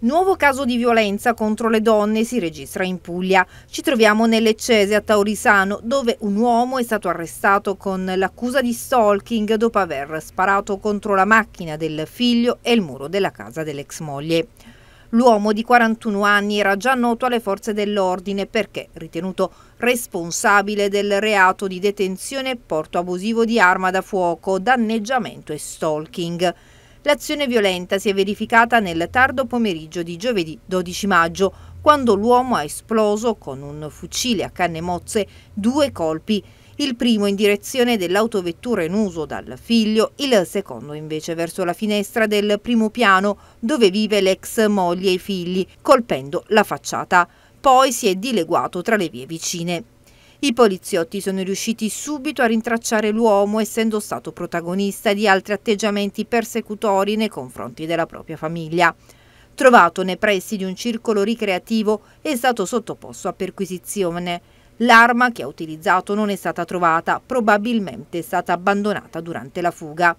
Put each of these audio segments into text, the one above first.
Nuovo caso di violenza contro le donne si registra in Puglia. Ci troviamo nelle Cese a Taurisano, dove un uomo è stato arrestato con l'accusa di stalking dopo aver sparato contro la macchina del figlio e il muro della casa dell'ex moglie. L'uomo di 41 anni era già noto alle forze dell'ordine perché ritenuto responsabile del reato di detenzione e porto abusivo di arma da fuoco, danneggiamento e stalking. L'azione violenta si è verificata nel tardo pomeriggio di giovedì 12 maggio, quando l'uomo ha esploso con un fucile a canne mozze due colpi, il primo in direzione dell'autovettura in uso dal figlio, il secondo invece verso la finestra del primo piano dove vive l'ex moglie e i figli, colpendo la facciata. Poi si è dileguato tra le vie vicine. I poliziotti sono riusciti subito a rintracciare l'uomo essendo stato protagonista di altri atteggiamenti persecutori nei confronti della propria famiglia. Trovato nei pressi di un circolo ricreativo è stato sottoposto a perquisizione. L'arma che ha utilizzato non è stata trovata, probabilmente è stata abbandonata durante la fuga.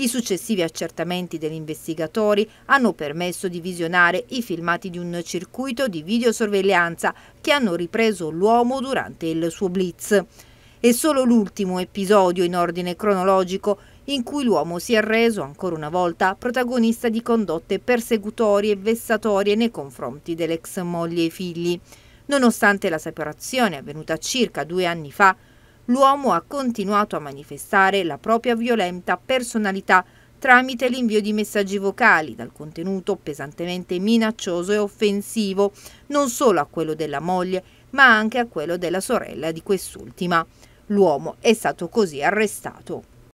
I successivi accertamenti degli investigatori hanno permesso di visionare i filmati di un circuito di videosorveglianza che hanno ripreso l'uomo durante il suo blitz. È solo l'ultimo episodio in ordine cronologico in cui l'uomo si è reso ancora una volta protagonista di condotte persecutorie e vessatorie nei confronti dell'ex moglie e figli. Nonostante la separazione avvenuta circa due anni fa, l'uomo ha continuato a manifestare la propria violenta personalità tramite l'invio di messaggi vocali dal contenuto pesantemente minaccioso e offensivo non solo a quello della moglie ma anche a quello della sorella di quest'ultima. L'uomo è stato così arrestato.